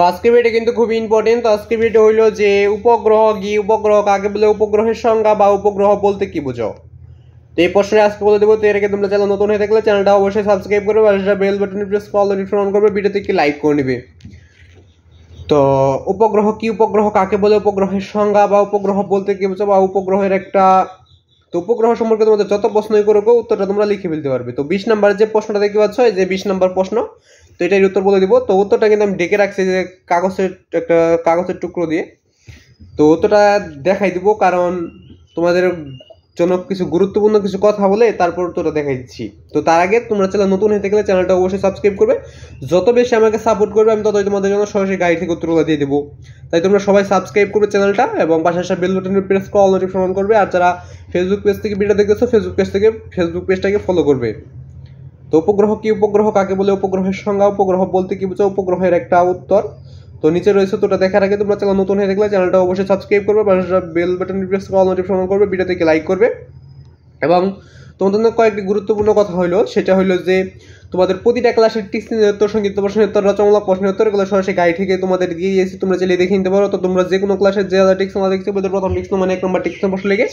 তো আজকের ভিডিও কিন্তু খুব ইম্পর্টেন্ট তো আজকের ভিডিও হইলো যে উপগ্রহ কি উপগ্রহ কাকে বলে উপগ্রহের সংজ্ঞা বা উপগ্রহ বলতে কি বোঝো তো এই প্রশ্নে আজকে বলে দেবো তো এর আগে তোমরা চ্যানেল নতুন হয়ে থাকলে চ্যানেলটা অবশ্যই সাবস্ক্রাইব করবে আর সেটা বেল বাটনে প্রেস কল নোটিফিকেশন অন করবে ভিডিওতে কি লাইক করে নেবে তো উপগ্রহ কি উপগ্রহ কাকে বলে উপগ্রহের সংজ্ঞা বা উপগ্রহ বলতে কি বোঝো বা উপগ্রহের একটা তো উপগ্রহ সম্পর্কে তোমাদের যত প্রশ্নই করো উত্তরটা তোমরা লিখে ফেলতে পারবে তো বিশ নাম্বার যে প্রশ্নটা দেখতে পাচ্ছ যে বিশ নাম্বার প্রশ্ন তো এটাই উত্তর বলে দিব তো উত্তরটা কিন্তু আমি ডেকে রাখছি যে কাগজের একটা কাগজের টুকরো দিয়ে তো উত্তরটা দেখাই দিব কারণ তোমাদের জন্য কিছু গুরুত্বপূর্ণ কিছু কথা বলে তারপর উত্তরটা দেখাই দিচ্ছি তো তার আগে তোমরা চ্যানেল নতুন হতে গেলে চ্যানেলটা অবশ্যই সাবস্ক্রাইব করবে যত বেশি আমাকে সাপোর্ট করবে আমি ততই তোমাদের জন্য সরাসরি গাড়ি থেকে উত্তরগুলো দিয়ে দেবো তাই তোমরা সবাই সাবস্ক্রাইব করবে চ্যানেলটা এবং পাশে আসা বেল বাটনে প্রেস করে অল নোটিফিকেশন করবে আর যারা ফেসবুক পেজ থেকে ভিডিও দেখতেছো ফেসবুক পেজ থেকে ফেসবুক পেজটাকে ফলো করবে তো উপগ্রহ কি উপগ্রহ কাকে বলে উপগ্রহের সংজ্ঞা উপগ্রহ বলতে কি বুঝো উপগ্রহের একটা উত্তর তো নিচে রয়েছে তোটা দেখার আগে তোমরা চ্যানেল নতুন হয়ে দেখলে চ্যানেলটা অবশ্যই সাবস্ক্রাইব করবে পাশে বেল বাটন প্রেস করে অল নোটিফিকেশন করবে ভিডিওতে লাইক করবে এবং তোমাদের কয়েকটি গুরুত্বপূর্ণ কথা হলো সেটা হলো যে তোমাদের প্রতিটা ক্লাসের টিক্স উত্তর সঙ্গীত প্রশ্নোত্তর রচনামূলক এগুলো সরাসরি গাড়ি থেকে তোমাদের দিয়ে দিয়েছি তোমরা চাইলে দেখে নিতে পারো তো তোমরা যে কোনো ক্লাসের যে আলাদা টিক্স আমাদের দেখতে পাবে প্রথম টিক্স মানে এক নম্বর টিক্স নম্বর লেগে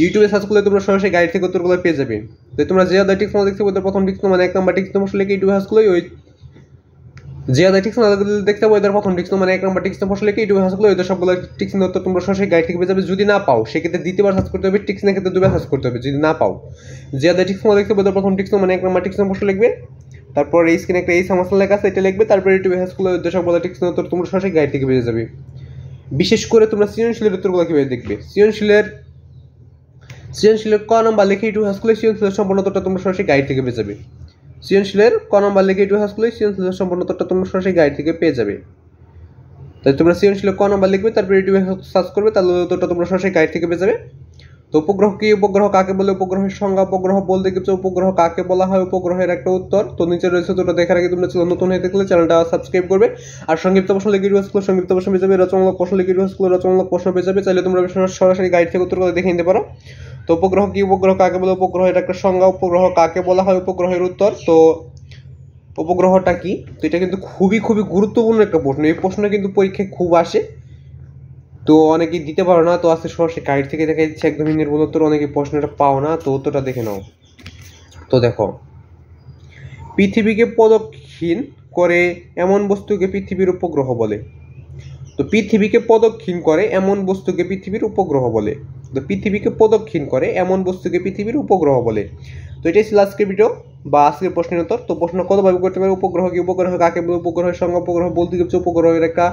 ইউটিউবে সার্চ করলে তোমরা সরাসরি গাড়ি থেকে উত্তরগুলো পেয়ে যাবে তো তোমরা যে আলাদা টিক্স আমাদের দেখতে পাবে প্রথম টিক্স মানে এক নম্বর টিক্স নম্বর লেগে ইউটিউবে সার্চ করলে ওই জিয়াদা না দেখতে পাবো এদের প্রথম টিক্স মানে এক নম্বর টিক্স নম্বর লিখে ইউটিউবে সার্চ করলে এদের সবগুলো টিক্স উত্তর তোমরা সরাসরি গাইড থেকে পেয়ে যাবে যদি না পাও সেক্ষেত্রে দ্বিতীয়বার সার্চ করতে হবে টিক্স না ক্ষেত্রে দুবার সার্চ করতে হবে যদি না পাও জিয়াদা না দেখতে পাবো এদের প্রথম টিক্স মানে এক নম্বর টিক্সন প্রশ্ন লিখবে তারপর এই স্ক্রিনে একটা এই সমস্যা লেখা আছে এটা লিখবে তারপর ইউটিউবে সার্চ করলে এদের সবগুলো টিক্স উত্তর তোমরা সরাসরি গাইড থেকে পেয়ে যাবে বিশেষ করে তোমরা সৃজনশীলের উত্তরগুলো কীভাবে দেখবে সৃজনশীলের সৃজনশীলের ক নম্বর লিখে ইউটিউব সার্চ করলে সৃজনশীলের সম্পূর্ণ তোমরা সরাসরি গাইড থেকে পেয়ে যাবে সৃজনশীলের ক নম্বর লিখে এইটু হাউসগুলোই সৃজনশীলের সম্পূর্ণ তথ্য তোমরা সরাসরি গাইড থেকে পেয়ে যাবে তাই তোমরা সৃজনশীলের ক নম্বর লিখবে তারপরে ইউটিউবে সার্চ করবে তাহলে তথ্য তোমরা সরাসরি গাইড থেকে পেয়ে যাবে তো উপগ্রহ কি উপগ্রহ কাকে বলে উপগ্রহের সংজ্ঞা উপগ্রহ বলতে গেছে উপগ্রহ কাকে বলা হয় উপগ্রহের একটা উত্তর তো নিচে রয়েছে তোমরা দেখার আগে তোমরা চ্যানেল নতুন হয়ে থাকলে চ্যানেলটা সাবস্ক্রাইব করবে আর সংক্ষিপ্ত প্রশ্ন লিখে স্কুল সংক্ষিপ্ত প্রশ্ন পেয়ে যাবে রচনামূলক প্রশ্ন লিখে ডিভাইসগুলো রচনামূলক প্রশ্ন পেয়ে যাবে চাইলে তোমরা সরাসরি গাইড থেকে উত্তর করে দেখে নিতে পারো তো উপগ্রহ কি উপগ্রহ কাকে বলে উপগ্রহ এটা একটা সংজ্ঞা উপগ্রহ কাকে বলা হয় উপগ্রহের উত্তর তো উপগ্রহটা কি তো এটা কিন্তু খুবই খুবই গুরুত্বপূর্ণ একটা প্রশ্ন এই প্রশ্ন কিন্তু পরীক্ষায় খুব আসে তো অনেকেই দিতে পারো না তো আস্তে সরাসরি গাইড থেকে দেখা যাচ্ছে একদমই নির্ভুল উত্তর অনেকে প্রশ্নটা পাও না তো উত্তরটা দেখে নাও তো দেখো পৃথিবীকে পদক্ষীণ করে এমন বস্তুকে পৃথিবীর উপগ্রহ বলে তো পৃথিবীকে পদক্ষীণ করে এমন বস্তুকে পৃথিবীর উপগ্রহ বলে তো পৃথিবীকে প্রদক্ষিণ করে এমন বস্তুকে পৃথিবীর উপগ্রহ বলে তো এটাই ছিল আজকের ভিডিও বা আজকের প্রশ্নের উত্তর তো প্রশ্ন কতভাবে করতে পারে উপগ্রহ কি উপগ্রহ কাকে বলে উপগ্রহের সঙ্গে উপগ্রহ বলতে গেছে উপগ্রহের একটা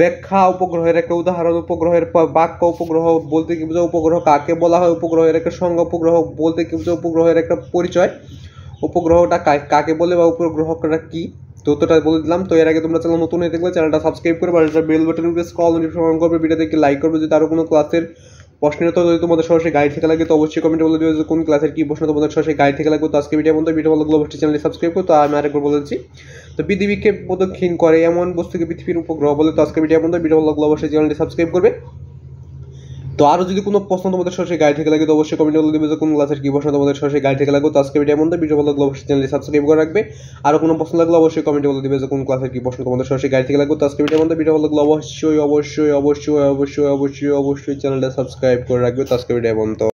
ব্যাখ্যা উপগ্রহের একটা উদাহরণ উপগ্রহের বাক্য উপগ্রহ বলতে কি বোঝা উপগ্রহ কাকে বলা হয় উপগ্রহের একটা সঙ্গ উপগ্রহ বলতে কি বোঝা উপগ্রহের একটা পরিচয় উপগ্রহটা কাকে বলে বা উপগ্রহটা কী তো তোটা বলে দিলাম তো এর আগে তোমরা চ্যানেল নতুন হয়ে থাকলে চ্যানেলটা সাবস্ক্রাইব করবে আর একটা বেল বাটন প্রেস কল নোটিফিকেশন করবে ভিডিও দেখে লাইক করবে যদি আরও কোনো ক্লাসের প্রশ্ন তো যদি তোমাদের সরাসরি গাইড থেকে লাগে তো অবশ্যই কমেন্টে বলে দিও যে কোন ক্লাসের কী প্রশ্ন তোমাদের সরাসরি গাইড থেকে লাগবে তো আজকে ভিডিও বন্ধু ভিডিও ভালো গ্লোবাল চ্যানেলে সাবস্ক্রাইব করো তো আমি আরেকবার বলে দিচ্ছি তো পৃথিবীকে প্রদক্ষিণ করে এমন বস্তুকে পৃথিবীর উপগ্রহ বলে তো আজকে ভিডিও বন্ধু ভিডিও ভালো গ্লোবাল চ্যানেলটি সাবস্ক্রাইব করবে তো আরও যদি কোনো প্রশ্ন তোমাদের সরাসরি গাড়ি থেকে লাগে তো অবশ্যই কমেন্ট করে দেবে যে কোন ক্লাসের কী প্রশ্ন তোমাদের সরাসরি গাড়ি থেকে লাগবে তো আজকে ভিডিও মধ্যে ভিডিও ভালো অবশ্যই চ্যানেলে সাবস্ক্রাইব করে রাখবে আর কোনো প্রশ্ন লাগলে অবশ্যই কমেন্ট করে দেবে যে কোন ক্লাসের কী প্রশ্ন তোমাদের সরাসরি গাড়ি থেকে লাগবে তো আজকে ভিডিও মধ্যে ভিডিও ভালো অবশ্যই অবশ্যই অবশ্যই অবশ্যই অবশ্যই অবশ্যই চ্যানেলটা সাবস্ক্রাইব করে রাখবে তো আজকে ভিডিও